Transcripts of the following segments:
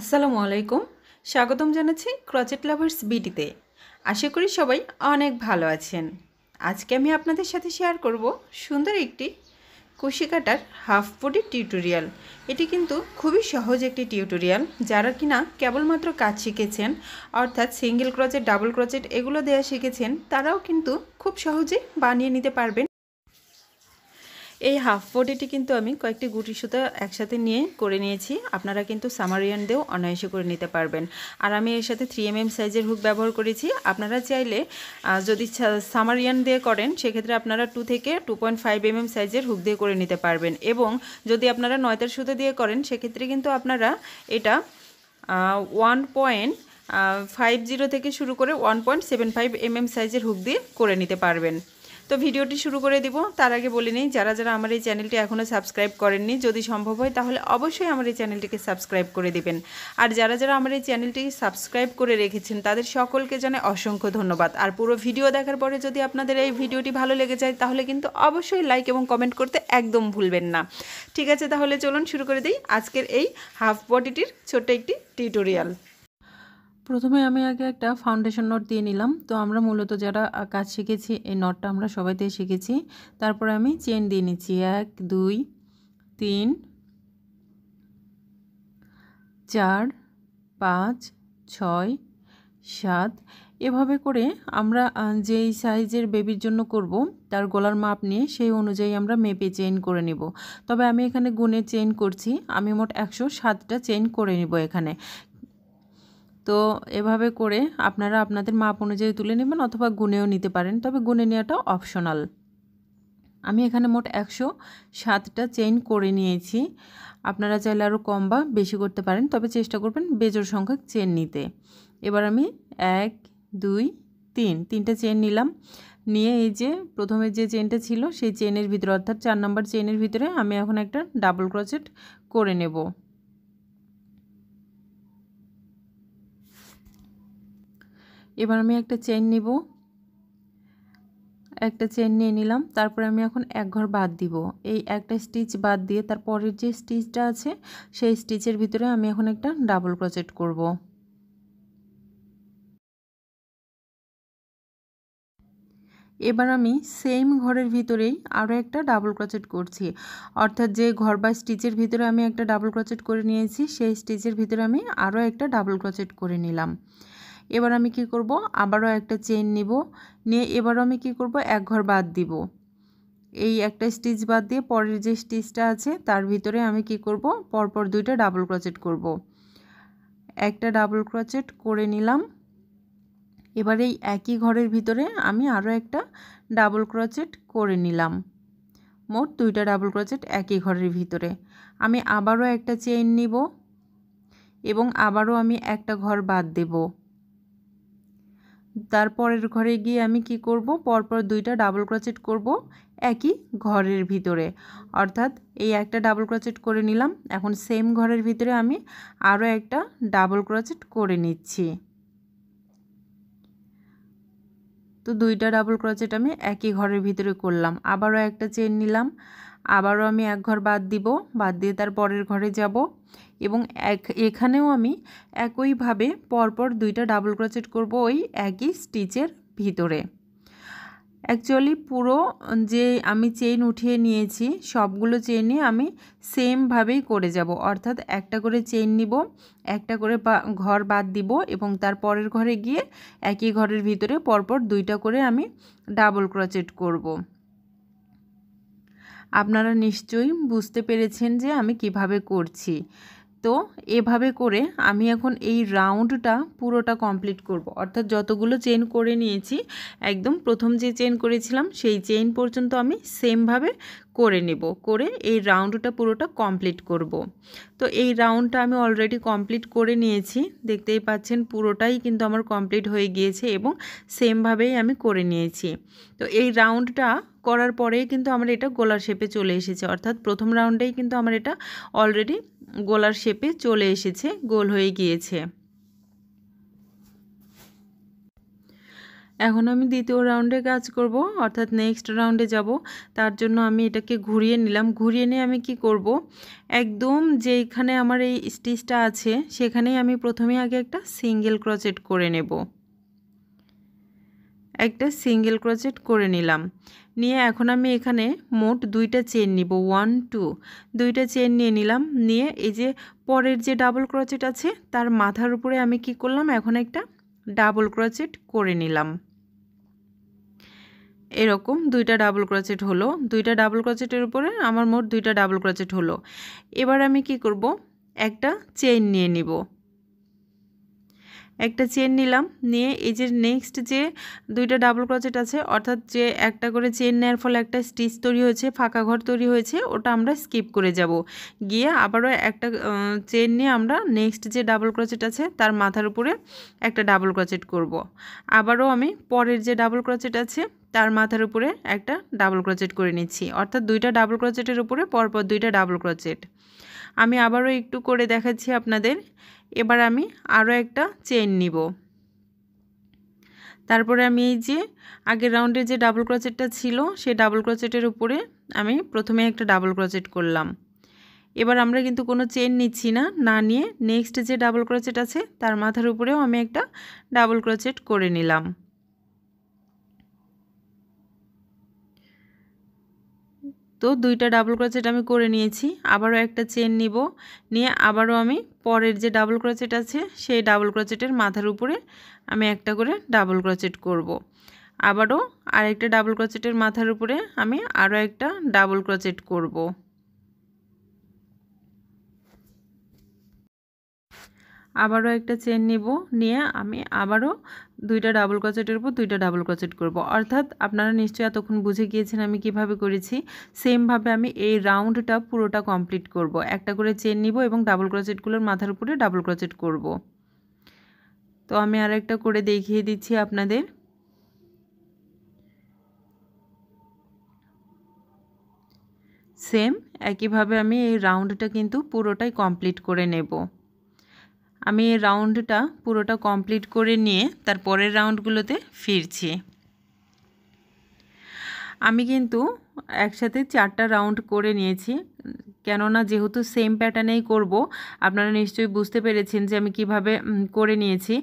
আসসালামু আলাইকুম স্বাগতম জানাচ্ছি ক্রচেট লাভার্স বিটিতে আশা করি সবাই অনেক ভালো আছেন আজকে আমি আপনাদের সাথে শেয়ার করব সুন্দর একটি কুশি কাটার হাফ বডি টিউটোরিয়াল এটি কিন্তু খুবই সহজ একটি টিউটোরিয়াল যারা কিনা কেবলমাত্র কাজ শিখেছেন অর্থাৎ সিঙ্গেল ক্রচেট ডাবল ক্রচেট এগুলো দেয়া শিখেছেন তারাও কিন্তু খুব সহজে বানিয়ে নিতে পারবেন এই হাফ বডিটি কিন্তু আমি কয়েকটি গুটি সুতো একসাথে নিয়ে করে নিয়েছি আপনারা কিন্তু সামারিয়ান দিয়েও অনায়াসে করে নিতে পারবেন আর আমি এর সাথে থ্রি এম সাইজের হুক ব্যবহার করেছি আপনারা চাইলে যদি সামারিয়ান দিয়ে করেন সেক্ষেত্রে আপনারা টু থেকে টু পয়েন্ট ফাইভ এম সাইজের হুক দিয়ে করে নিতে পারবেন এবং যদি আপনারা নয়তার সুতো দিয়ে করেন সেক্ষেত্রে কিন্তু আপনারা এটা ওয়ান পয়েন্ট ফাইভ জিরো থেকে শুরু করে one point seven five mm সাইজের হুক দিয়ে করে নিতে পারবেন তো ভিডিওটি শুরু করে দিব তার আগে বলে নিই যারা যারা আমার এই চ্যানেলটি এখনও সাবস্ক্রাইব করেননি যদি সম্ভব হয় তাহলে অবশ্যই আমার এই চ্যানেলটিকে সাবস্ক্রাইব করে দেবেন আর যারা যারা আমার এই চ্যানেলটি সাবস্ক্রাইব করে রেখেছেন তাদের সকলকে জানে অসংখ্য ধন্যবাদ আর পুরো ভিডিও দেখার পরে যদি আপনাদের এই ভিডিওটি ভালো লেগে যায় তাহলে কিন্তু অবশ্যই লাইক এবং কমেন্ট করতে একদম ভুলবেন না ঠিক আছে তাহলে চলুন শুরু করে দিই আজকের এই হাফ বডিটির ছোট্ট একটি টিউটোরিয়াল প্রথমে আমি আগে একটা ফাউন্ডেশন নট দিয়ে নিলাম তো আমরা মূলত যারা কাজ শিখেছি এই নটটা আমরা সবাইতে শিখেছি তারপরে আমি চেন দিয়ে নিচ্ছি এক দুই তিন চার পাঁচ ছয় সাত এভাবে করে আমরা যেই সাইজের বেবির জন্য করব তার গলার মাপ নিয়ে সেই অনুযায়ী আমরা মেপে চেইন করে নিব তবে আমি এখানে গুণে চেইন করছি আমি মোট একশো সাতটা চেইন করে নিব এখানে তো এভাবে করে আপনারা আপনাদের মাপ অনুযায়ী তুলে নেবেন অথবা গুনেও নিতে পারেন তবে গুনে নেওয়াটা অপশনাল আমি এখানে মোট একশো সাতটা চেইন করে নিয়েছি আপনারা চাইলে আরও কম বা বেশি করতে পারেন তবে চেষ্টা করবেন বেজোর সংখ্যক চেন নিতে এবার আমি এক দুই তিন তিনটা চেন নিলাম নিয়ে এই যে প্রথমে যে চেনটা ছিল সেই চেনের ভিতরে অর্থাৎ চার নম্বর চেনের ভিতরে আমি এখন একটা ডাবল ক্রসেট করে নেব এবার আমি একটা চেন নিব একটা চেন নিয়ে নিলাম তারপরে আমি এখন এক ঘর বাদ দিব এই একটা স্টিচ বাদ দিয়ে তারপরের যে স্টিচটা আছে সেই স্টিচের ভিতরে আমি এখন একটা ডাবল ক্রচেট করব। এবার আমি সেম ঘরের ভিতরেই আরও একটা ডাবল ক্রচেট করছি অর্থাৎ যে ঘর বা স্টিচের ভিতরে আমি একটা ডাবল ক্রচেট করে নিয়েছি সেই স্টিচের ভিতরে আমি আরও একটা ডাবল ক্রচেট করে নিলাম এবার আমি কি করব আবারও একটা চেন নিব নিয়ে এবারও আমি কি করব এক ঘর বাদ দিব এই একটা স্টিচ বাদ দিয়ে পরের যে স্টিচটা আছে তার ভিতরে আমি কি করব পরপর দুইটা ডাবল ক্রোচেট করব একটা ডাবল ক্রোচেট করে নিলাম এবার এই একই ঘরের ভিতরে আমি আরও একটা ডাবল ক্রোচেট করে নিলাম মোট দুইটা ডাবল ক্রোচেট একই ঘরের ভিতরে আমি আবারও একটা চেইন নিব এবং আবারও আমি একটা ঘর বাদ দেবো তারপরের ঘরে গিয়ে আমি কি করব পরপর দুইটা ডাবল ক্রোচেট করব একই ঘরের ভিতরে অর্থাৎ এই একটা ডাবল ক্রোচেট করে নিলাম এখন সেম ঘরের ভিতরে আমি আরও একটা ডাবল ক্রোচেট করে নিচ্ছি তো দুইটা ডাবল ক্রোচেট আমি একই ঘরের ভিতরে করলাম আবারও একটা চেন নিলাম আবারও আমি এক ঘর বাদ দিব বাদ দিয়ে তার পরের ঘরে যাব এবং এক এখানেও আমি একইভাবে পরপর দুইটা ডাবল ক্রোচেট করব ওই একই স্টিচের ভিতরে অ্যাকচুয়ালি পুরো যে আমি চেইন উঠিয়ে নিয়েছি সবগুলো চেইনে আমি সেমভাবেই করে যাব অর্থাৎ একটা করে চেইন নিব একটা করে ঘর বাদ দিব এবং তার পরের ঘরে গিয়ে একই ঘরের ভিতরে পরপর দুইটা করে আমি ডাবল ক্রচেট করব। আপনারা নিশ্চয়ই বুঝতে পেরেছেন যে আমি কিভাবে করছি তো এভাবে করে আমি এখন এই রাউন্ডটা পুরোটা কমপ্লিট করব। অর্থাৎ যতগুলো চেন করে নিয়েছি একদম প্রথম যে চেন করেছিলাম সেই চেন পর্যন্ত আমি সেমভাবে করে নেব করে এই রাউন্ডটা পুরোটা কমপ্লিট করব। তো এই রাউন্ডটা আমি অলরেডি কমপ্লিট করে নিয়েছি দেখতেই পাচ্ছেন পুরোটাই কিন্তু আমার কমপ্লিট হয়ে গিয়েছে এবং সেমভাবেই আমি করে নিয়েছি তো এই রাউন্ডটা করার পরেই কিন্তু আমার এটা গোলার শেপে চলে এসেছে অর্থাৎ প্রথম রাউন্ডেই কিন্তু আমার এটা অলরেডি গোলার শেপে চলে এসেছে গোল হয়ে গিয়েছে এখন আমি দ্বিতীয় রাউন্ডে কাজ করব অর্থাৎ নেক্সট রাউন্ডে যাব তার জন্য আমি এটাকে ঘুরিয়ে নিলাম ঘুরিয়ে নিয়ে আমি কি করব একদম যেইখানে আমার এই স্টিচটা আছে সেখানেই আমি প্রথমে আগে একটা সিঙ্গেল ক্রচেট করে নেব একটা সিঙ্গেল ক্রচেট করে নিলাম নিয়ে এখন আমি এখানে মোট দুইটা চেন নিব ওয়ান টু দুইটা চেন নিয়ে নিলাম নিয়ে এই যে পরের যে ডাবল ক্রচেট আছে তার মাথার উপরে আমি কি করলাম এখন একটা ডাবল ক্রচেট করে নিলাম এরকম দুইটা ডাবল ক্রচেট হলো দুইটা ডাবল ক্রচেটের উপরে আমার মোট দুইটা ডাবল ক্রচেট হলো এবার আমি কি করব একটা চেইন নিয়ে নিব একটা চেন নিলাম নিয়ে এই যে নেক্সট যে দুইটা ডাবল ক্রচেট আছে অর্থাৎ যে একটা করে চেন নেওয়ার ফলে একটা স্টিচ তৈরি হয়েছে ফাঁকা ঘর তৈরি হয়েছে ওটা আমরা স্কিপ করে যাব গিয়ে আবারও একটা চেন নিয়ে আমরা নেক্সট যে ডাবল ক্রচেট আছে তার মাথার উপরে একটা ডাবল ক্রচেট করব। আবারও আমি পরের যে ডাবল ক্রচেট আছে তার মাথার উপরে একটা ডাবল ক্রচেট করে নিচ্ছি অর্থাৎ দুইটা ডাবল ক্রচেটের উপরে পরপর দুইটা ডাবল ক্রচেট আমি আবারও একটু করে দেখাচ্ছি আপনাদের এবার আমি আরও একটা চেন নিব তারপরে আমি এই যে আগের রাউন্ডে যে ডাবল ক্রচেটটা ছিল সেই ডাবল ক্রচেটের উপরে আমি প্রথমে একটা ডাবল ক্রচেট করলাম এবার আমরা কিন্তু কোনো চেন নিচ্ছি না না নিয়ে নেক্সট যে ডাবল ক্রচেট আছে তার মাথার উপরেও আমি একটা ডাবল ক্রচেট করে নিলাম তো দুইটা ডাবল ক্রোচেট আমি করে নিয়েছি আবারও একটা চেন নিব নিয়ে আবারও আমি পরের যে ডাবল ক্রোচেট আছে সেই ডাবল ক্রোচেটের মাথার উপরে আমি একটা করে ডাবল ক্রোচেট করব। আবারও আরেকটা ডাবল ক্রোচেটের মাথার উপরে আমি আরও একটা ডাবল ক্রোচেট করব। আবারও একটা চেন নিব নিয়ে আমি আবারও দুইটা ডাবল ক্রচেটের উপর দুইটা ডাবল ক্রচেট করব অর্থাৎ আপনারা নিশ্চয়ই এতক্ষণ বুঝে গিয়েছেন আমি কিভাবে করেছি সেমভাবে আমি এই রাউন্ডটা পুরোটা কমপ্লিট করব একটা করে চেন নিব এবং ডাবল ক্রচেটগুলোর মাথার উপরে ডাবল ক্রচেট করব তো আমি আর একটা করে দেখিয়ে দিচ্ছি আপনাদের সেম একইভাবে আমি এই রাউন্ডটা কিন্তু পুরোটাই কমপ্লিট করে নেব আমি এই রাউন্ডটা পুরোটা কমপ্লিট করে নিয়ে তার পরের রাউন্ডগুলোতে ফিরছি আমি কিন্তু একসাথে চারটা রাউন্ড করে নিয়েছি কেননা যেহেতু সেম প্যাটার্নেই করব আপনারা নিশ্চয়ই বুঝতে পেরেছেন যে আমি কিভাবে করে নিয়েছি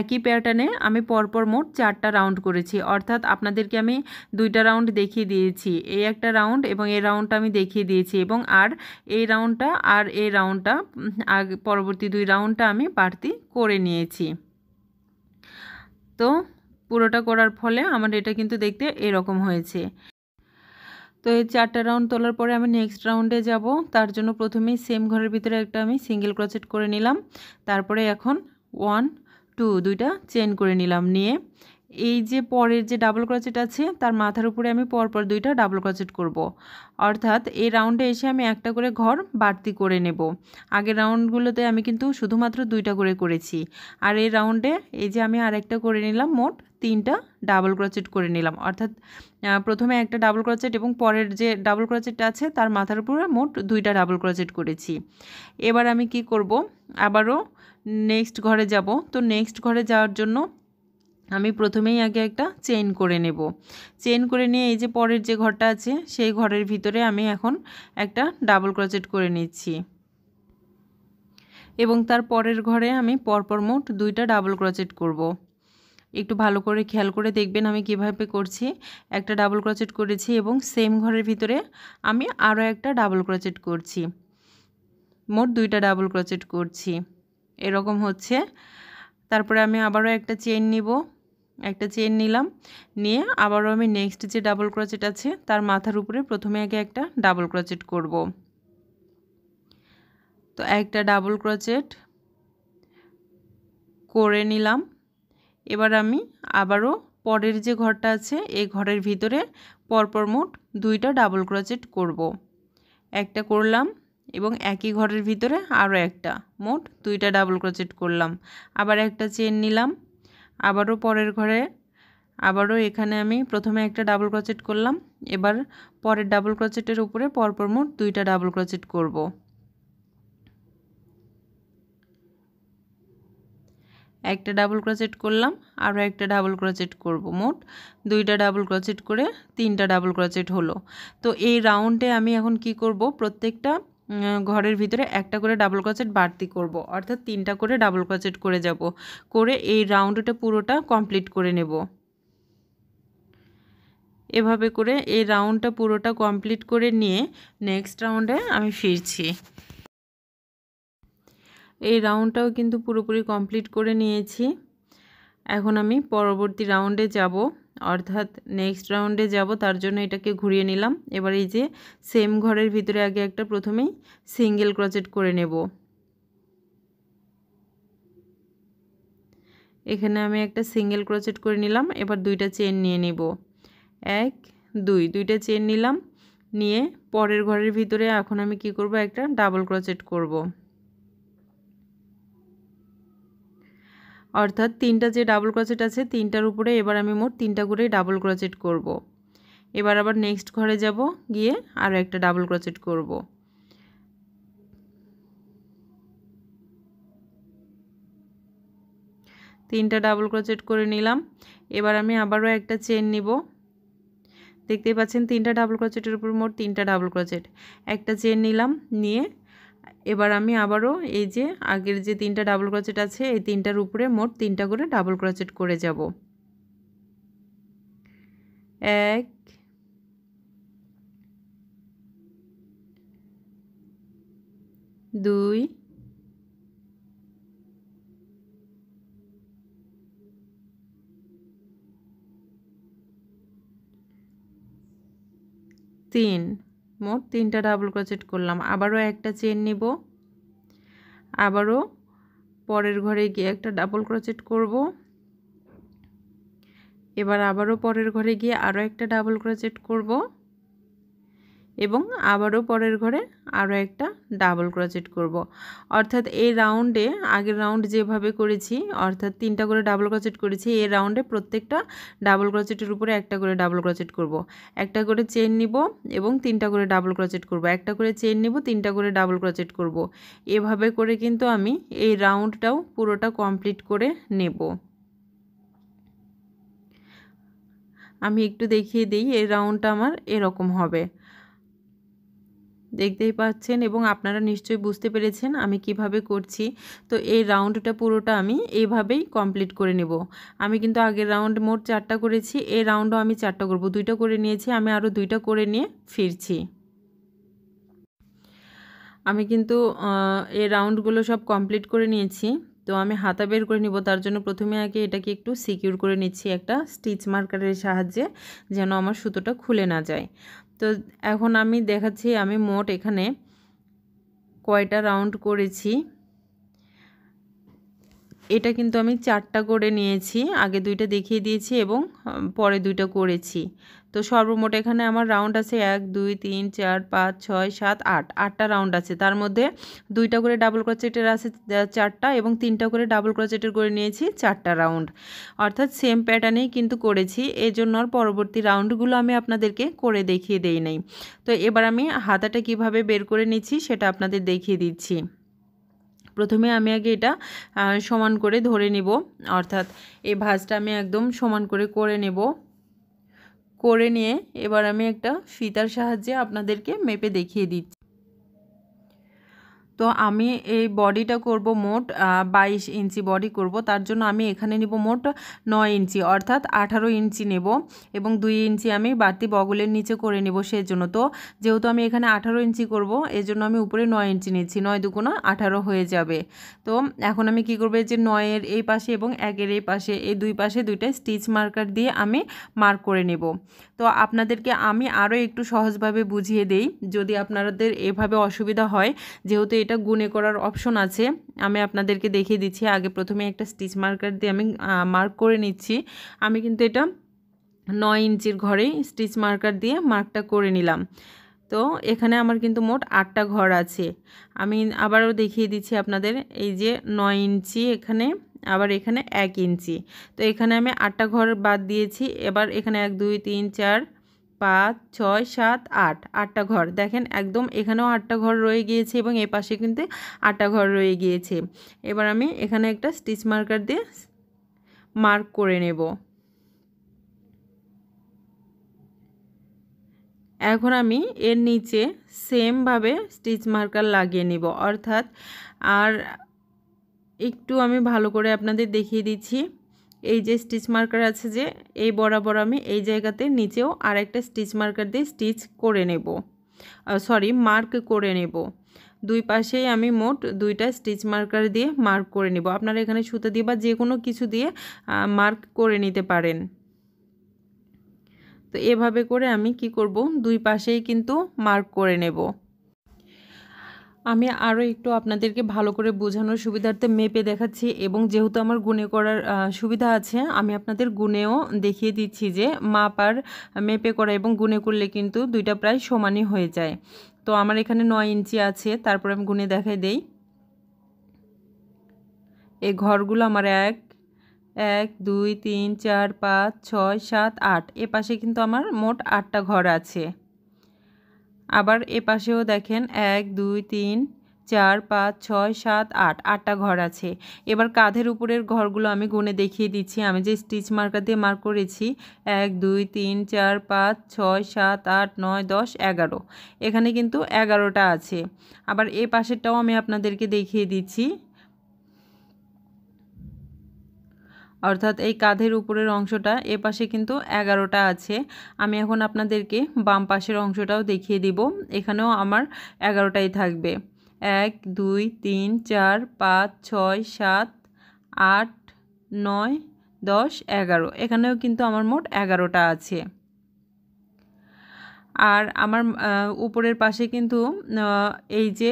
একই প্যাটার্নে আমি পরপর মোট চারটা রাউন্ড করেছি অর্থাৎ আপনাদেরকে আমি দুইটা রাউন্ড দেখিয়ে দিয়েছি এই একটা রাউন্ড এবং এই রাউন্ডটা আমি দেখিয়ে দিয়েছি এবং আর এই রাউন্ডটা আর এই রাউন্ডটা পরবর্তী দুই রাউন্ডটা আমি বাড়তি করে নিয়েছি তো পুরোটা করার ফলে আমার এটা কিন্তু দেখতে এরকম হয়েছে তো এই চারটা রাউন্ড তোলার পরে আমি নেক্সট রাউন্ডে যাব তার জন্য প্রথমেই সেম ঘরের ভিতরে একটা আমি সিঙ্গেল ক্রোচেট করে নিলাম তারপরে এখন ওয়ান টু দুইটা চেন করে নিলাম নিয়ে এই যে পরের যে ডাবল ক্রচেট আছে তার মাথার উপরে আমি পরপর দুইটা ডাবল ক্রচেট করব। অর্থাৎ এই রাউন্ডে এসে আমি একটা করে ঘর বাড়তি করে নেব আগের রাউন্ডগুলোতে আমি কিন্তু শুধুমাত্র দুইটা করে করেছি আর এই রাউন্ডে এই যে আমি আরেকটা করে নিলাম মোট তিনটা ডাবল ক্রচেট করে নিলাম অর্থাৎ প্রথমে একটা ডাবল ক্রচেট এবং পরের যে ডাবল ক্রচেটটা আছে তার মাথার উপরে মোট দুইটা ডাবল ক্রচেট করেছি এবার আমি কি করব আবারও নেক্সট ঘরে যাব তো নেক্সট ঘরে যাওয়ার জন্য আমি প্রথমেই আগে একটা চেইন করে নেব চেইন করে নিয়ে এই যে পরের যে ঘরটা আছে সেই ঘরের ভিতরে আমি এখন একটা ডাবল ক্রোচেট করে নিচ্ছি এবং তার পরের ঘরে আমি পরপর মোট দুইটা ডাবল ক্রোচেট করব। একটু ভালো করে খেয়াল করে দেখবেন আমি কিভাবে করছি একটা ডাবল ক্রোচেট করেছি এবং সেম ঘরের ভিতরে আমি আরও একটা ডাবল ক্রোচেট করছি মোট দুইটা ডাবল ক্রোচেট করছি এরকম হচ্ছে তারপরে আমি আবারও একটা চেন নিব একটা চেন নিলাম নিয়ে আবারও আমি নেক্সট যে ডাবল ক্রচেট আছে তার মাথার উপরে প্রথমে আগে একটা ডাবল ক্রচেট করব তো একটা ডাবল ক্রচেট করে নিলাম এবার আমি আবারও পরের যে ঘরটা আছে এই ঘরের ভিতরে পরপর মোট দুইটা ডাবল ক্রচেট করব। একটা করলাম এবং একই ঘরের ভিতরে আরও একটা মোট দুইটা ডাবল ক্রচেট করলাম আবার একটা চেন নিলাম আবারও পরের ঘরে আবারও এখানে আমি প্রথমে একটা ডাবল ক্রোচেট করলাম এবার পরের ডাবল ক্রোচেটের উপরে পরপর মোট দুইটা ডাবল ক্রোচেট করব একটা ডাবল ক্রোচেট করলাম আরও একটা ডাবল ক্রোচেট করব মোট দুইটা ডাবল ক্রোচেট করে তিনটা ডাবল ক্রোচেট হলো তো এই রাউন্ডে আমি এখন কি করব প্রত্যেকটা ঘরের ভিতরে একটা করে ডাবল ক্রোচেট বাড়তি করব অর্থাৎ তিনটা করে ডাবল ক্রোচেট করে যাব করে এই রাউন্ডটা পুরোটা কমপ্লিট করে নেব এভাবে করে এই রাউন্ডটা পুরোটা কমপ্লিট করে নিয়ে নেক্সট রাউন্ডে আমি ফিরছি এই রাউন্ডটাও কিন্তু পুরোপুরি কমপ্লিট করে নিয়েছি এখন আমি পরবর্তী রাউন্ডে যাব অর্থাৎ নেক্সট রাউন্ডে যাব তার জন্য এটাকে ঘুরিয়ে নিলাম এবার এই যে সেম ঘরের ভিতরে আগে একটা প্রথমেই সিঙ্গেল ক্রচেট করে নেব এখানে আমি একটা সিঙ্গেল ক্রচেট করে নিলাম এবার দুইটা চেন নিয়ে নেব এক দুই দুইটা চেন নিলাম নিয়ে পরের ঘরের ভিতরে এখন আমি কি করব একটা ডাবল ক্রচেট করব। অর্থাৎ তিনটা যে ডাবল ক্রচেট আছে তিনটার উপরে এবার আমি মোট তিনটা করে ডাবল ক্রচেট করব। এবার আবার নেক্সট ঘরে যাব গিয়ে আরও একটা ডাবল ক্রচেট করব। তিনটা ডাবল ক্রচেট করে নিলাম এবার আমি আবারও একটা চেন নিব দেখতেই পাচ্ছেন তিনটা ডাবল ক্রচেটের উপর মোট তিনটা ডাবল ক্রচেট একটা চেন নিলাম নিয়ে এবার আমি আবারও এই যে আগের যে তিনটা ডাবল ক্রচেট আছে এই তিনটার উপরে মোট তিনটা করে ডাবল ক্রচেট করে যাব এক দুই তিন মোট তিনটা ডাবল ক্রোচেট করলাম আবারও একটা চেন নিব আবারও পরের ঘরে গিয়ে একটা ডাবল ক্রোচেট করব এবার আবারও পরের ঘরে গিয়ে আরও একটা ডাবল ক্রোচেট করব এবং আবারও পরের ঘরে আরও একটা ডাবল ক্রোচেট করব। অর্থাৎ এই রাউন্ডে আগের রাউন্ড যেভাবে করেছি অর্থাৎ তিনটা করে ডাবল ক্রোচেট করেছি এই রাউন্ডে প্রত্যেকটা ডাবল ক্রোচেটের উপরে একটা করে ডাবল ক্রোচেট করব। একটা করে চেন নিব এবং তিনটা করে ডাবল ক্রোচেট করব। একটা করে চেন নিব তিনটা করে ডাবল ক্রোচেট করব। এভাবে করে কিন্তু আমি এই রাউন্ডটাও পুরোটা কমপ্লিট করে নেব আমি একটু দেখিয়ে দিই এই রাউন্ডটা আমার এরকম হবে দেখতেই পাচ্ছেন এবং আপনারা নিশ্চয়ই বুঝতে পেরেছেন আমি কিভাবে করছি তো এই রাউন্ডটা পুরোটা আমি এইভাবেই কমপ্লিট করে নেব আমি কিন্তু আগের রাউন্ড মোট চারটা করেছি এই রাউন্ডও আমি চারটা করব দুইটা করে নিয়েছি আমি আরও দুইটা করে নিয়ে ফিরছি আমি কিন্তু এই রাউন্ডগুলো সব কমপ্লিট করে নিয়েছি তো আমি হাতা বের করে নিব তার জন্য প্রথমে আগে এটাকে একটু সিকিউর করে নিচ্ছি একটা স্টিচ মার্কারের সাহায্যে যেন আমার সুতোটা খুলে না যায় তো এখন আমি দেখাচ্ছি আমি মোট এখানে কয়টা রাউন্ড করেছি এটা কিন্তু আমি চারটা করে নিয়েছি আগে দুইটা দেখিয়ে দিয়েছি এবং পরে দুইটা করেছি তো সর্বমোট এখানে আমার রাউন্ড আছে এক দুই তিন চার পাঁচ ছয় সাত আট আটটা রাউন্ড আছে তার মধ্যে দুইটা করে ডাবল ক্রোচেটের আছে চারটা এবং তিনটা করে ডাবল ক্রোচেটের করে নিয়েছি চারটা রাউন্ড অর্থাৎ সেম প্যাটার্নেই কিন্তু করেছি এজন্য আর পরবর্তী রাউন্ডগুলো আমি আপনাদেরকে করে দেখিয়ে দেই নাই তো এবার আমি হাতাটা কিভাবে বের করে নিচ্ছি সেটা আপনাদের দেখিয়ে দিচ্ছি প্রথমে আমি আগে এটা সমান করে ধরে নেব অর্থাৎ এই ভাজটা আমি একদম সমান করে করে নেব করে নিয়ে এবার আমি একটা ফিতার সাহায্যে আপনাদেরকে মেপে দেখিয়ে দিচ্ছি তো আমি এই বডিটা করব মোট বাইশ ইঞ্চি বডি করব তার জন্য আমি এখানে নিব মোট নয় ইঞ্চি অর্থাৎ আঠারো ইঞ্চি নেব এবং দুই ইঞ্চি আমি বাড়তি বগলের নিচে করে নেব সেই জন্য তো যেহেতু আমি এখানে আঠারো ইঞ্চি করব জন্য আমি উপরে নয় ইঞ্চি নিচ্ছি নয় দুগুণা আঠারো হয়ে যাবে তো এখন আমি কি করবো যে নয়ের এই পাশে এবং একের এই পাশে এই দুই পাশে দুইটা স্টিচ মার্কার দিয়ে আমি মার্ক করে নেব তো আপনাদেরকে আমি আরও একটু সহজভাবে বুঝিয়ে দেই যদি আপনাদের এভাবে অসুবিধা হয় যেহেতু এটা গুনে করার অপশন আছে আমি আপনাদেরকে দেখিয়ে দিচ্ছি আগে প্রথমে একটা স্টিচ মার্কার দিয়ে আমি মার্ক করে নিচ্ছি আমি কিন্তু এটা নয় ইঞ্চির ঘরে স্টিচ মার্কার দিয়ে মার্কটা করে নিলাম তো এখানে আমার কিন্তু মোট আটটা ঘর আছে আমি আবারও দেখিয়ে দিচ্ছি আপনাদের এই যে নয় ইঞ্চি এখানে আবার এখানে এক ইঞ্চি তো এখানে আমি আটটা ঘর বাদ দিয়েছি এবার এখানে এক দুই তিন চার পাঁচ ছয় সাত আট আটটা ঘর দেখেন একদম এখানেও আটটা ঘর রয়ে গিয়েছে এবং এই পাশে কিন্তু আটটা ঘর রয়ে গিয়েছে এবার আমি এখানে একটা স্টিচ মার্কার দিয়ে মার্ক করে নেব এখন আমি এর নিচে সেমভাবে স্টিচ মার্কার লাগিয়ে নেব অর্থাৎ আর একটু আমি ভালো করে আপনাদের দেখিয়ে দিচ্ছি এই যে স্টিচ মার্কার আছে যে এই বরাবর আমি এই জায়গাতে নিচেও আরেকটা স্টিচ মার্কার দিয়ে স্টিচ করে নেব সরি মার্ক করে নেব দুই পাশেই আমি মোট দুইটা স্টিচ মার্কার দিয়ে মার্ক করে নেব আপনারা এখানে সুতো দিয়ে বা যে কোনো কিছু দিয়ে মার্ক করে নিতে পারেন তো এভাবে করে আমি কি করব দুই পাশেই কিন্তু মার্ক করে নেব আমি আরও একটু আপনাদেরকে ভালো করে বোঝানোর সুবিধার্থে মেপে দেখাচ্ছি এবং যেহেতু আমার গুণে করার সুবিধা আছে আমি আপনাদের গুণেও দেখিয়ে দিচ্ছি যে মাপ আর মেপে করা এবং গুণে করলে কিন্তু দুইটা প্রায় সমানই হয়ে যায় তো আমার এখানে নয় ইঞ্চি আছে তারপর আমি গুনে দেখাই দেই এই ঘরগুলো আমার এক এক দুই তিন চার পাঁচ ছয় সাত আট এ পাশে কিন্তু আমার মোট আটটা ঘর আছে আবার এ পাশেও দেখেন এক দুই তিন চার পাঁচ ছয় সাত আট আটটা ঘর আছে এবার কাঁধের উপরের ঘরগুলো আমি গুনে দেখিয়ে দিচ্ছি আমি যে স্টিচ মার্কার দিয়ে মার্ক করেছি এক দুই তিন চার পাঁচ ছয় সাত আট নয় দশ এগারো এখানে কিন্তু এগারোটা আছে আবার এ পাশেরটাও আমি আপনাদেরকে দেখিয়ে দিচ্ছি অর্থাৎ এই কাঁধের উপরের অংশটা এ পাশে কিন্তু এগারোটা আছে আমি এখন আপনাদেরকে বাম পাশের অংশটাও দেখিয়ে দিব এখানেও আমার এগারোটাই থাকবে এক দুই তিন চার পাঁচ ছয় সাত আট নয় দশ এগারো এখানেও কিন্তু আমার মোট এগারোটা আছে আর আমার উপরের পাশে কিন্তু এই যে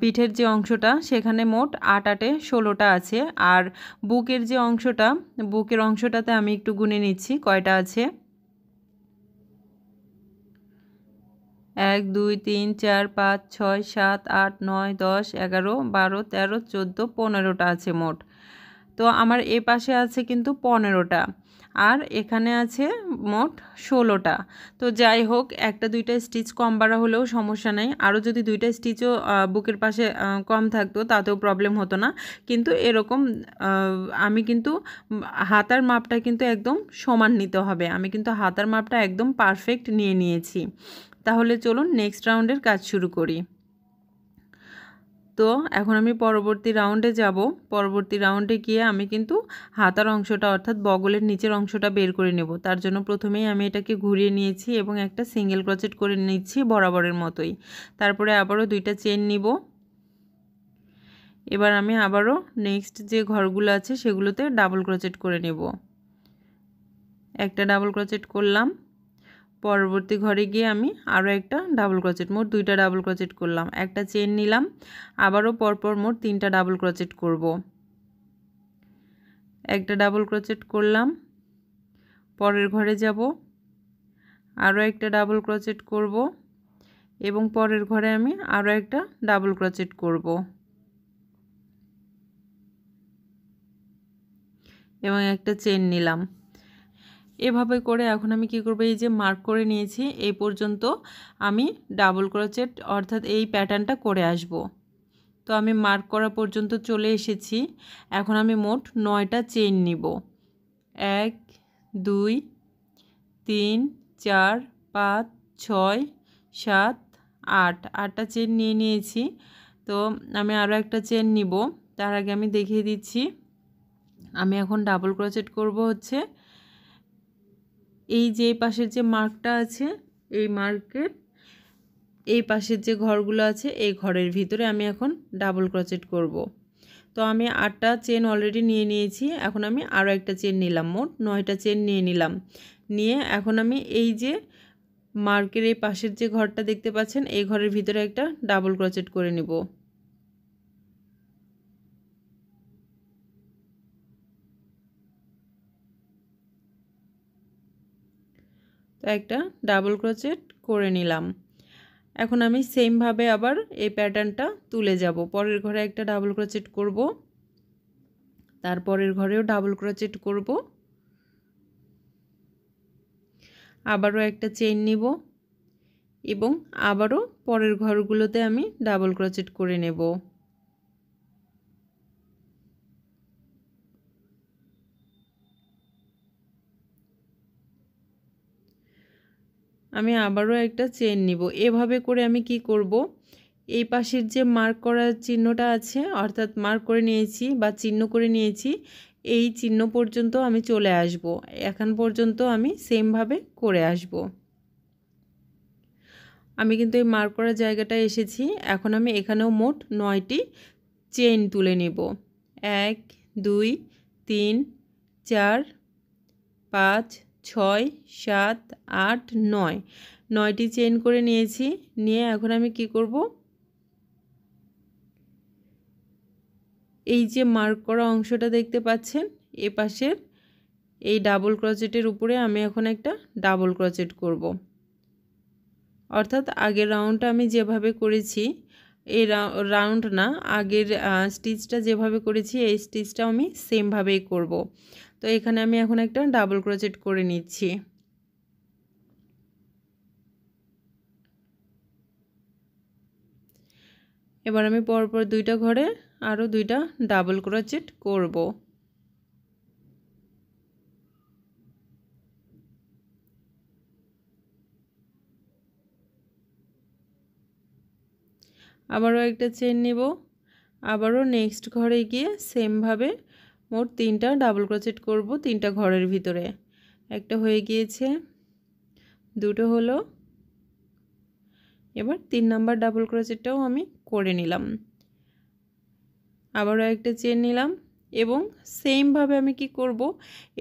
পিঠের যে অংশটা সেখানে মোট আট আটে ষোলোটা আছে আর বুকের যে অংশটা বুকের অংশটাতে আমি একটু গুনে নিচ্ছি কয়টা আছে এক দুই তিন চার পাঁচ ছয় সাত আট নয় দশ এগারো বারো তেরো চোদ্দো পনেরোটা আছে মোট তো আমার এ পাশে আছে কিন্তু পনেরোটা আর এখানে আছে মোট ষোলোটা তো যাই হোক একটা দুইটা স্টিচ কম বাড়া হলেও সমস্যা নেই আরও যদি দুইটা স্টিচও বুকের পাশে কম থাকতো তাতেও প্রবলেম হতো না কিন্তু এরকম আমি কিন্তু হাতার মাপটা কিন্তু একদম সমান নিতে হবে আমি কিন্তু হাতার মাপটা একদম পারফেক্ট নিয়ে নিয়েছি তাহলে চলুন নেক্সট রাউন্ডের কাজ শুরু করি তো এখন আমি পরবর্তী রাউন্ডে যাব পরবর্তী রাউন্ডে গিয়ে আমি কিন্তু হাতার অংশটা অর্থাৎ বগলের নিচের অংশটা বের করে নেব তার জন্য প্রথমেই আমি এটাকে ঘুরিয়ে নিয়েছি এবং একটা সিঙ্গেল ক্রচেট করে নিচ্ছি বরাবরের মতোই তারপরে আবারও দুইটা চেন নিব এবার আমি আবারও নেক্সট যে ঘরগুলো আছে সেগুলোতে ডাবল ক্রচেট করে নেব একটা ডাবল ক্রচেট করলাম পরবর্তী ঘরে গিয়ে আমি আরও একটা ডাবল ক্রচেট মোট দুইটা ডাবল ক্রচেট করলাম একটা চেন নিলাম আবারও পরপর মোট তিনটা ডাবল ক্রচেট করব একটা ডাবল ক্রচেট করলাম পরের ঘরে যাব আরও একটা ডাবল ক্রচেট করব এবং পরের ঘরে আমি আরও একটা ডাবল ক্রচেট করব এবং একটা চেন নিলাম এভাবে করে এখন আমি কি করব এই যে মার্ক করে নিয়েছি এই পর্যন্ত আমি ডাবল ক্রোচেট অর্থাৎ এই প্যাটার্নটা করে আসব তো আমি মার্ক করা পর্যন্ত চলে এসেছি এখন আমি মোট নয়টা চেইন নিব এক দুই তিন চার পাঁচ ছয় সাত আট আটটা চেন নিয়ে নিয়েছি তো আমি আরও একটা চেন নিব তার আগে আমি দেখিয়ে দিচ্ছি আমি এখন ডাবল ক্রোচেট করব হচ্ছে এই যে পাশের যে মার্কটা আছে এই মার্কের এই পাশের যে ঘরগুলো আছে এই ঘরের ভিতরে আমি এখন ডাবল ক্রচেট করব। তো আমি আটটা চেন অলরেডি নিয়ে নিয়েছি এখন আমি আরও একটা চেন নিলাম মোট নয়টা চেন নিয়ে নিলাম নিয়ে এখন আমি এই যে মার্কের এই পাশের যে ঘরটা দেখতে পাচ্ছেন এই ঘরের ভিতরে একটা ডাবল ক্রচেট করে নেব তো একটা ডাবল ক্রোচেট করে নিলাম এখন আমি সেমভাবে আবার এই প্যাটার্নটা তুলে যাব পরের ঘরে একটা ডাবল ক্রোচেট করব তারপরের ঘরেও ডাবল ক্রোচেট করব আবারও একটা চেইন নিব এবং আবারও পরের ঘরগুলোতে আমি ডাবল ক্রোচেট করে নেব আমি আবারও একটা চেন নিব এভাবে করে আমি কি করব। এই পাশের যে মার্ক করার চিহ্নটা আছে অর্থাৎ মার্ক করে নিয়েছি বা চিহ্ন করে নিয়েছি এই চিহ্ন পর্যন্ত আমি চলে আসব এখন পর্যন্ত আমি সেমভাবে করে আসব আমি কিন্তু এই মার্ক করার জায়গাটা এসেছি এখন আমি এখানেও মোট নয়টি চেন তুলে নেব এক দুই তিন চার পাঁচ ছয় সাত আট নয় নয়টি চেন করে নিয়েছি নিয়ে এখন আমি কি করব এই যে মার্ক করা অংশটা দেখতে পাচ্ছেন এ পাশের এই ডাবল ক্রচেটের উপরে আমি এখন একটা ডাবল ক্রচেট করব। অর্থাৎ আগের রাউন্ডটা আমি যেভাবে করেছি এই রাউন্ড না আগের স্টিচটা যেভাবে করেছি এই স্টিচটা আমি সেমভাবেই করব। তো এখানে আমি এখন একটা ডাবল ক্রোচেট করে নিচ্ছি এবার আমি পরপর দুইটা ঘরে আরও দুইটা ডাবল ক্রোচেট করব আবারও একটা চেন নেব আবারও নেক্সট ঘরে গিয়ে সেমভাবে মোট তিনটা ডাবল ক্রোচেট করব তিনটা ঘরের ভিতরে একটা হয়ে গিয়েছে দুটো হলো এবার তিন নাম্বার ডাবল ক্রোচেটটাও আমি করে নিলাম আবারও একটা চেন নিলাম এবং সেমভাবে আমি কি করব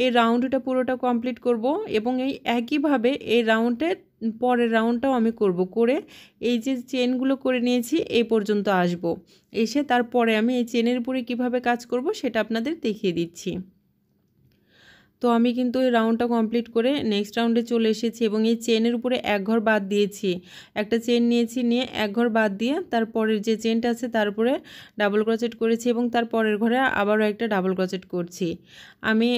এই রাউন্ডটা পুরোটা কমপ্লিট করব এবং এই একইভাবে এই রাউন্ডে পরের রাউন্ডটাও আমি করব করে এই যে চেনগুলো করে নিয়েছি এই পর্যন্ত আসব এসে তারপরে আমি এই চেনের উপরে কিভাবে কাজ করব সেটা আপনাদের দেখিয়ে দিচ্ছি তো আমি কিন্তু ওই রাউন্ডটা কমপ্লিট করে নেক্সট রাউন্ডে চলে এসেছি এবং এই চেনের উপরে এক ঘর বাদ দিয়েছি একটা চেন নিয়েছি নিয়ে এক ঘর বাদ দিয়ে তারপরের যে চেনটা আছে তারপরে ডাবল ক্রচেট করেছি এবং তার পরের ঘরে আবারও একটা ডাবল ক্রচেট করছি আমি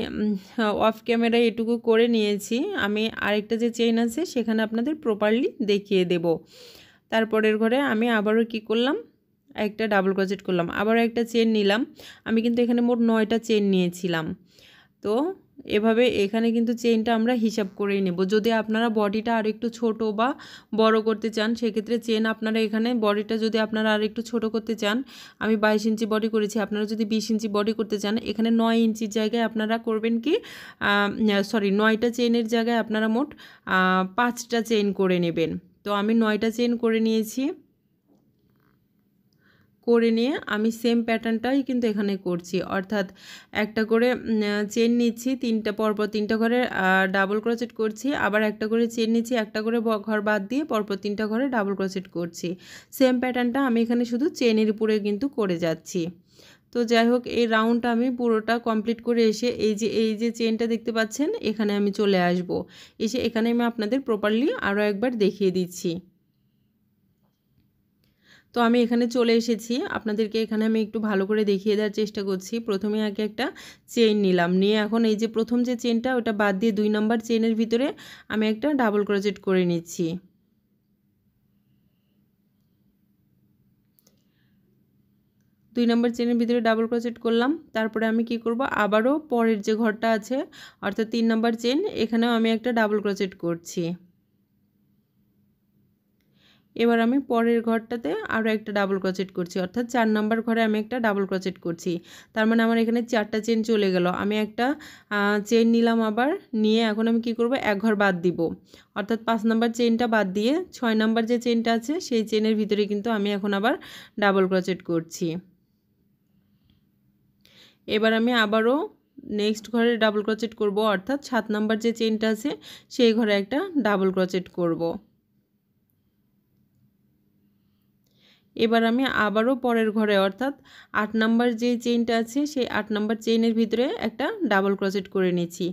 অফ ক্যামেরায় এটুকু করে নিয়েছি আমি আরেকটা যে চেন আছে সেখানে আপনাদের প্রপারলি দেখিয়ে দেব তারপরের ঘরে আমি আবারও কি করলাম একটা ডাবল ক্রচেট করলাম আবারও একটা চেন নিলাম আমি কিন্তু এখানে মোট নয়টা চেন নিয়েছিলাম তো এভাবে এখানে কিন্তু চেনটা আমরা হিসাব করেই নেব যদি আপনারা বডিটা আর একটু ছোট বা বড় করতে চান সেক্ষেত্রে চেন আপনারা এখানে বডিটা যদি আপনারা আর একটু ছোট করতে চান আমি বাইশ ইঞ্চি বডি করেছি আপনারা যদি বিশ ইঞ্চি বডি করতে চান এখানে নয় ইঞ্চির জায়গায় আপনারা করবেন কি সরি নয়টা চেনের জায়গায় আপনারা মোট পাঁচটা চেন করে নেবেন তো আমি নয়টা চেন করে নিয়েছি করে নিয়ে আমি সেম প্যাটার্নটাই কিন্তু এখানে করছি অর্থাৎ একটা করে চেন নিচ্ছি তিনটা পরপর তিনটা ঘরে ডাবল ক্রসেট করছি আবার একটা করে চেন নিচ্ছি একটা করে ঘর বাদ দিয়ে পরপর তিনটা ঘরে ডাবল ক্রসেট করছি সেম প্যাটার্নটা আমি এখানে শুধু চেনের উপরে কিন্তু করে যাচ্ছি তো যাই হোক এই রাউন্ডটা আমি পুরোটা কমপ্লিট করে এসে এই যে এই যে চেনটা দেখতে পাচ্ছেন এখানে আমি চলে আসব এসে এখানে আমি আপনাদের প্রপারলি আরও একবার দেখিয়ে দিচ্ছি তো আমি এখানে চলে এসেছি আপনাদেরকে এখানে আমি একটু ভালো করে দেখিয়ে দেওয়ার চেষ্টা করছি প্রথমে আগে একটা চেন নিলাম নিয়ে এখন এই যে প্রথম যে চেনটা ওটা বাদ দিয়ে দুই নম্বর চেনের ভিতরে আমি একটা ডাবল ক্রোজেট করে নিচ্ছি দুই নম্বর চেনের ভিতরে ডাবল ক্রোজেট করলাম তারপরে আমি কি করব আবারও পরের যে ঘরটা আছে অর্থাৎ তিন নম্বর চেন এখানেও আমি একটা ডাবল ক্রোজেট করছি এবার আমি পরের ঘরটাতে আরও একটা ডাবল ক্রচেট করছি অর্থাৎ চার নাম্বার ঘরে আমি একটা ডাবল ক্রচেট করছি তার মানে আমার এখানে চারটা চেন চলে গেল আমি একটা চেন নিলাম আবার নিয়ে এখন আমি কি করব এক ঘর বাদ দিব অর্থাৎ পাঁচ নাম্বার চেনটা বাদ দিয়ে ছয় নাম্বার যে চেনটা আছে সেই চেনের ভিতরে কিন্তু আমি এখন আবার ডাবল ক্রচেট করছি এবার আমি আবারও নেক্সট ঘরে ডাবল ক্রচেট করব অর্থাৎ সাত নাম্বার যে চেনটা আছে সেই ঘরে একটা ডাবল ক্রচেট করব এবার আমি আবারও পরের ঘরে অর্থাৎ আট নাম্বার যে চেইনটা আছে সেই আট নাম্বার চেইনের ভিতরে একটা ডাবল ক্রসেট করে নিয়েছি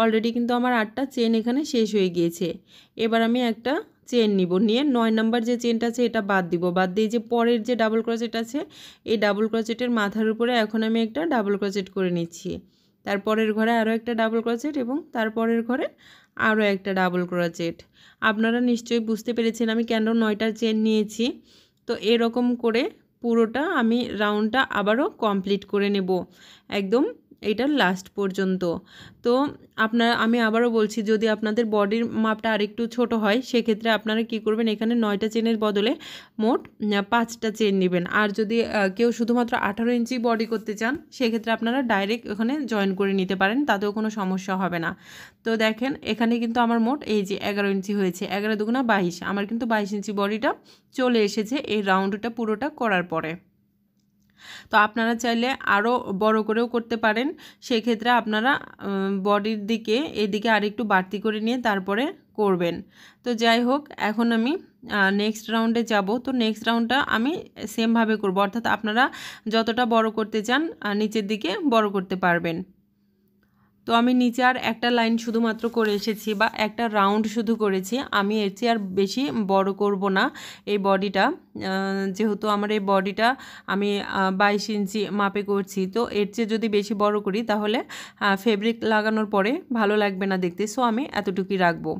অলরেডি কিন্তু আমার আটটা চেন এখানে শেষ হয়ে গিয়েছে এবার আমি একটা চেন নিব নিয়ে নয় নাম্বার যে চেনটা আছে এটা বাদ দিব বাদ দিয়ে যে পরের যে ডাবল ক্রসেট আছে এই ডাবল ক্রসেটের মাথার উপরে এখন আমি একটা ডাবল ক্রসেট করে নিচ্ছি তারপরের ঘরে আরও একটা ডাবল ক্রসেট এবং তার পরের ঘরে আরও একটা ডাবল ক্রসেট আপনারা নিশ্চয়ই বুঝতে পেরেছেন আমি কেন নয়টার চেন নিয়েছি তো এরকম করে পুরোটা আমি রাউন্ডটা আবারও কমপ্লিট করে নেব একদম এটা লাস্ট পর্যন্ত তো আপনার আমি আবারও বলছি যদি আপনাদের বডির মাপটা আরেকটু ছোট হয় সেক্ষেত্রে আপনারা কি করবেন এখানে নয়টা চেনের বদলে মোট পাঁচটা চেন নেবেন আর যদি কেউ শুধুমাত্র আঠারো ইঞ্চি বডি করতে চান সেক্ষেত্রে আপনারা ডাইরেক্ট ওখানে জয়েন করে নিতে পারেন তাতেও কোনো সমস্যা হবে না তো দেখেন এখানে কিন্তু আমার মোট এই যে এগারো ইঞ্চি হয়েছে এগারো দুগুণা বাইশ আমার কিন্তু বাইশ ইঞ্চি বডিটা চলে এসেছে এই রাউন্ডটা পুরোটা করার পরে তো আপনারা চাইলে আরও বড় করেও করতে পারেন সেক্ষেত্রে আপনারা বডির দিকে এদিকে আরেকটু বাড়তি করে নিয়ে তারপরে করবেন তো যাই হোক এখন আমি নেক্সট রাউন্ডে যাব তো নেক্সট রাউন্ডটা আমি সেমভাবে করব অর্থাৎ আপনারা যতটা বড় করতে চান নিচের দিকে বড় করতে পারবেন তো আমি নিচে আর একটা লাইন শুধুমাত্র করে এসেছি বা একটা রাউন্ড শুধু করেছি আমি এর চেয়ে আর বেশি বড় করব না এই বডিটা যেহেতু আমার এই বডিটা আমি বাইশ ইঞ্চি মাপে করছি তো এর চেয়ে যদি বেশি বড় করি তাহলে ফেব্রিক লাগানোর পরে ভালো লাগবে না দেখতে সো আমি এতটুকুই রাখবো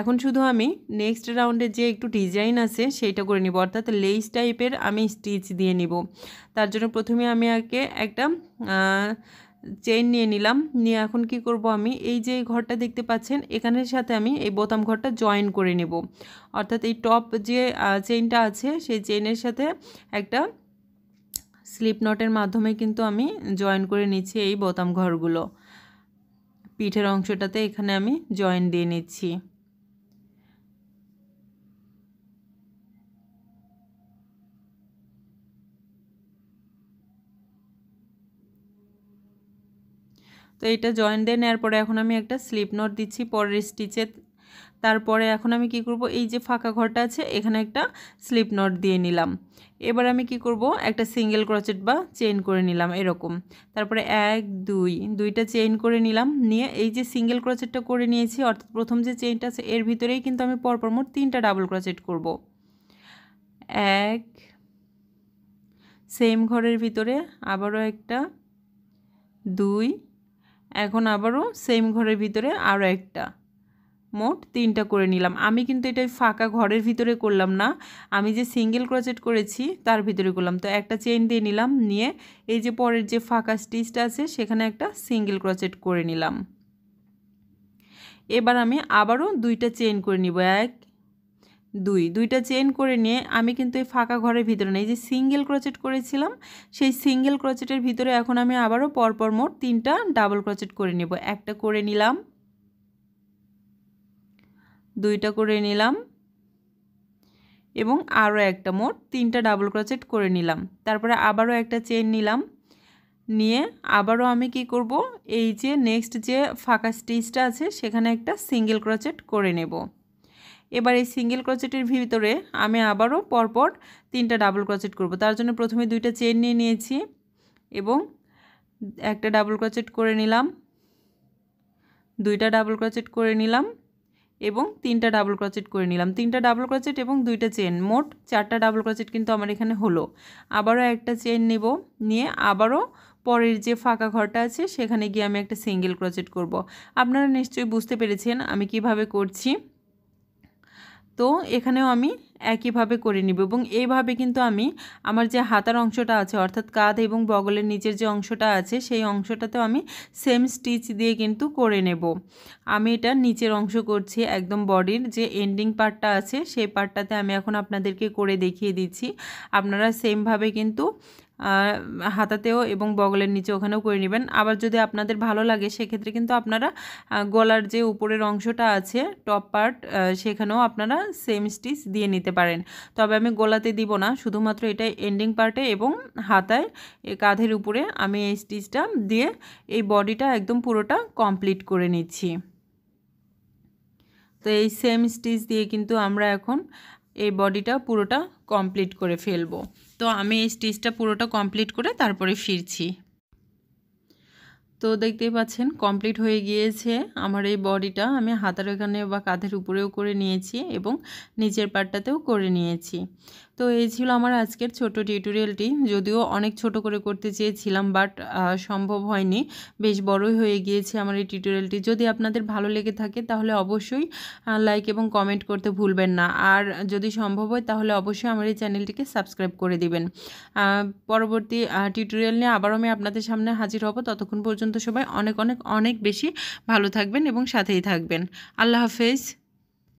এখন শুধু আমি নেক্সট রাউন্ডে যে একটু ডিজাইন আছে সেইটা করে নিব অর্থাৎ লেস টাইপের আমি স্টিচ দিয়ে নিব তার জন্য প্রথমে আমি আগে একটা চেইন নিয়ে নিলাম নিয়ে এখন কি করব আমি এই যে ঘরটা দেখতে পাচ্ছেন এখানের সাথে আমি এই বোতাম ঘরটা জয়েন করে নেব অর্থাৎ এই টপ যে চেইনটা আছে সেই চেইনের সাথে একটা স্লিপ নটের মাধ্যমে কিন্তু আমি জয়েন করে নিচ্ছি এই বোতাম ঘরগুলো পিঠের অংশটাতে এখানে আমি জয়েন দিয়ে নিচ্ছি তো এটা জয়েন দিয়ে নেওয়ার পরে এখন আমি একটা স্লিপ নট দিচ্ছি পরের স্টিচে তারপরে এখন আমি কি করব এই যে ফাঁকা ঘরটা আছে এখানে একটা স্লিপ নট দিয়ে নিলাম এবার আমি কি করব একটা সিঙ্গেল ক্রচেট বা চেইন করে নিলাম এরকম তারপরে এক দুই দুইটা চেইন করে নিলাম নিয়ে এই যে সিঙ্গেল ক্রচেটটা করে নিয়েছি অর্থাৎ প্রথম যে চেইনটা আছে এর ভিতরেই কিন্তু আমি পরপর মোট তিনটা ডাবল ক্রচেট করব এক সেম ঘরের ভিতরে আবারও একটা দুই এখন আবারও সেম ঘরের ভিতরে আরও একটা মোট তিনটা করে নিলাম আমি কিন্তু এটা ফাঁকা ঘরের ভিতরে করলাম না আমি যে সিঙ্গেল ক্রোচেট করেছি তার ভিতরে করলাম তো একটা চেইন দিয়ে নিলাম নিয়ে এই যে পরের যে ফাঁকা স্টিচটা আছে সেখানে একটা সিঙ্গেল ক্রোচেট করে নিলাম এবার আমি আবারও দুইটা চেইন করে নিব এক দুই দুইটা চেন করে নিয়ে আমি কিন্তু এই ফাঁকা ঘরের ভিতরে নেই যে সিঙ্গেল ক্রোচেট করেছিলাম সেই সিঙ্গেল ক্রোচেটের ভিতরে এখন আমি আবারও পরপর মোট তিনটা ডাবল ক্রোচেট করে নেব একটা করে নিলাম দুইটা করে নিলাম এবং আরও একটা মোট তিনটা ডাবল ক্রোচেট করে নিলাম তারপরে আবারও একটা চেন নিলাম নিয়ে আবারও আমি কি করব এই যে নেক্সট যে ফাঁকা স্টিচটা আছে সেখানে একটা সিঙ্গেল ক্রোচেট করে নেব এবার এই সিঙ্গেল ক্রচেটের ভিতরে আমি আবারও পরপর তিনটা ডাবল ক্রচেট করব তার জন্য প্রথমে দুইটা চেন নিয়ে নিয়েছি এবং একটা ডাবল ক্রচেট করে নিলাম দুইটা ডাবল ক্রচেট করে নিলাম এবং তিনটা ডাবল ক্রচেট করে নিলাম তিনটা ডাবল ক্রচেট এবং দুইটা চেন মোট চারটা ডাবল ক্রচেট কিন্তু আমার এখানে হলো আবারও একটা চেন নেব নিয়ে আবারও পরের যে ফাঁকা ঘরটা আছে সেখানে গিয়ে আমি একটা সিঙ্গেল ক্রচেট করব। আপনারা নিশ্চয়ই বুঝতে পেরেছেন আমি কিভাবে করছি তো এখানেও আমি একইভাবে করে নিব এবং এইভাবে কিন্তু আমি আমার যে হাতার অংশটা আছে অর্থাৎ কাঁধ এবং বগলের নিচের যে অংশটা আছে সেই অংশটাতেও আমি সেম স্টিচ দিয়ে কিন্তু করে নেব আমি এটা নিচের অংশ করছি একদম বডির যে এন্ডিং পার্টটা আছে সেই পার্টটাতে আমি এখন আপনাদেরকে করে দেখিয়ে দিচ্ছি আপনারা সেমভাবে কিন্তু হাতাতেও এবং বগলের নিচে ওখানেও করে নেবেন আবার যদি আপনাদের ভালো লাগে সেক্ষেত্রে কিন্তু আপনারা গলার যে উপরের অংশটা আছে টপ পার্ট সেখানেও আপনারা সেম স্টিচ দিয়ে নিতে পারেন তবে আমি গলাতে দিব না শুধুমাত্র এটা এন্ডিং পার্টে এবং হাতায় কাঁধের উপরে আমি এই স্টিচটা দিয়ে এই বডিটা একদম পুরোটা কমপ্লিট করে নিচ্ছি তো এই সেম স্টিচ দিয়ে কিন্তু আমরা এখন এই বডিটা পুরোটা কমপ্লিট করে ফেলবো তো আমি এই স্টিচটা পুরোটা কমপ্লিট করে তারপরে ফিরছি তো দেখতেই পাচ্ছেন কমপ্লিট হয়ে গিয়েছে আমার এই বডিটা আমি হাতার এখানে বা কাঁধের উপরেও করে নিয়েছি এবং নিচের পার্টটাতেও করে নিয়েছি তো এই ছিল আমার আজকের ছোট টিউটোরিয়ালটি যদিও অনেক ছোট করে করতে চেয়েছিলাম বাট সম্ভব হয়নি বেশ বড়ই হয়ে গিয়েছে আমার এই টিউটোরিয়ালটি যদি আপনাদের ভালো লেগে থাকে তাহলে অবশ্যই লাইক এবং কমেন্ট করতে ভুলবেন না আর যদি সম্ভব হয় তাহলে অবশ্যই আমার এই চ্যানেলটিকে সাবস্ক্রাইব করে দিবেন পরবর্তী টিউটোরিয়াল নিয়ে আবারও আমি আপনাদের সামনে হাজির হব ততক্ষণ পর্যন্ত সবাই অনেক অনেক অনেক বেশি ভালো থাকবেন এবং সাথেই থাকবেন আল্লাহ হাফেজ